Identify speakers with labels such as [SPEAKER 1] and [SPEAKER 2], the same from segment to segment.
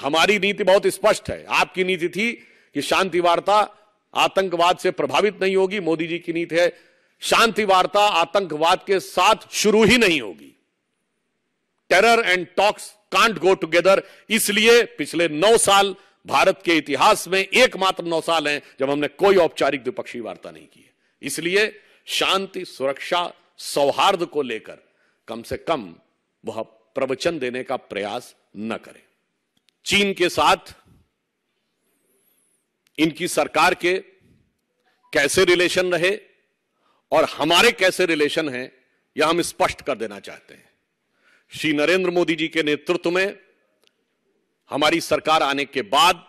[SPEAKER 1] हमारी नीति बहुत स्पष्ट है आपकी नीति थी कि शांति वार्ता आतंकवाद से प्रभावित नहीं होगी मोदी जी की नीति है शांति वार्ता आतंकवाद के साथ शुरू ही नहीं होगी terror and talks can't go together इसलिए पिछले नौ साल भारत के इतिहास में एकमात्र नौ साल हैं जब हमने कोई औपचारिक द्विपक्षीय वार्ता नहीं की है इसलिए शांति सुरक्षा सौहार्द को लेकर कम से कम वह प्रवचन देने का प्रयास न करें चीन के साथ इनकी सरकार के कैसे रिलेशन रहे और हमारे कैसे रिलेशन हैं यह हम स्पष्ट कर देना चाहते हैं श्री नरेंद्र मोदी जी के नेतृत्व में हमारी सरकार आने के बाद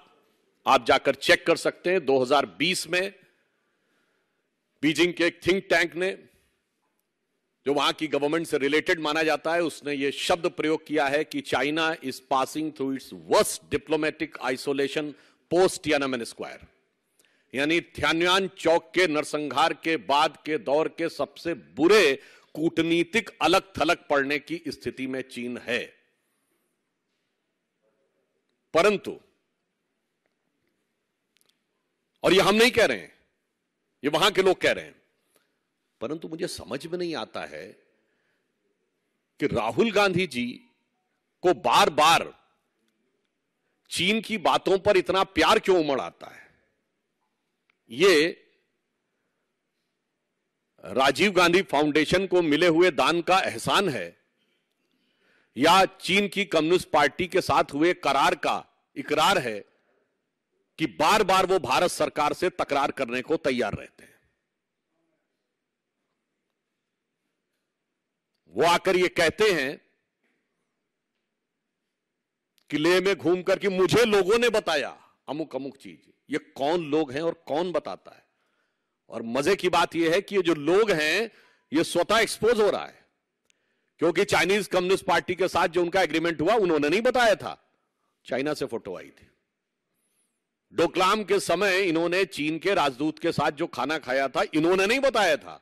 [SPEAKER 1] आप जाकर चेक कर सकते हैं 2020 में बीजिंग के एक थिंक टैंक ने जो वहां की गवर्नमेंट से रिलेटेड माना जाता है उसने ये शब्द प्रयोग किया है कि China is passing through its worst diplomatic isolation post या स्क्वायर यानी थ्यान्यान चौक के नरसंहार के बाद के दौर के सबसे बुरे कूटनीतिक अलग थलग पड़ने की स्थिति में चीन है परंतु और ये हम नहीं कह रहे हैं ये वहां के लोग कह रहे हैं परंतु मुझे समझ में नहीं आता है कि राहुल गांधी जी को बार बार चीन की बातों पर इतना प्यार क्यों उमड़ आता है ये राजीव गांधी फाउंडेशन को मिले हुए दान का एहसान है या चीन की कम्युनिस्ट पार्टी के साथ हुए करार का इकरार है कि बार बार वो भारत सरकार से तकरार करने को तैयार रहते हैं वो आकर ये कहते हैं कि ले में घूम करके मुझे लोगों ने बताया अमुक अमुक चीज ये कौन लोग हैं और कौन बताता है और मजे की बात यह है कि ये जो लोग हैं ये स्वतः एक्सपोज हो रहा है क्योंकि चाइनीज कम्युनिस्ट पार्टी के साथ जो उनका एग्रीमेंट हुआ उन्होंने नहीं बताया था चाइना से फोटो आई थी डोकलाम के समय इन्होंने चीन के राजदूत के साथ जो खाना खाया था इन्होंने नहीं बताया था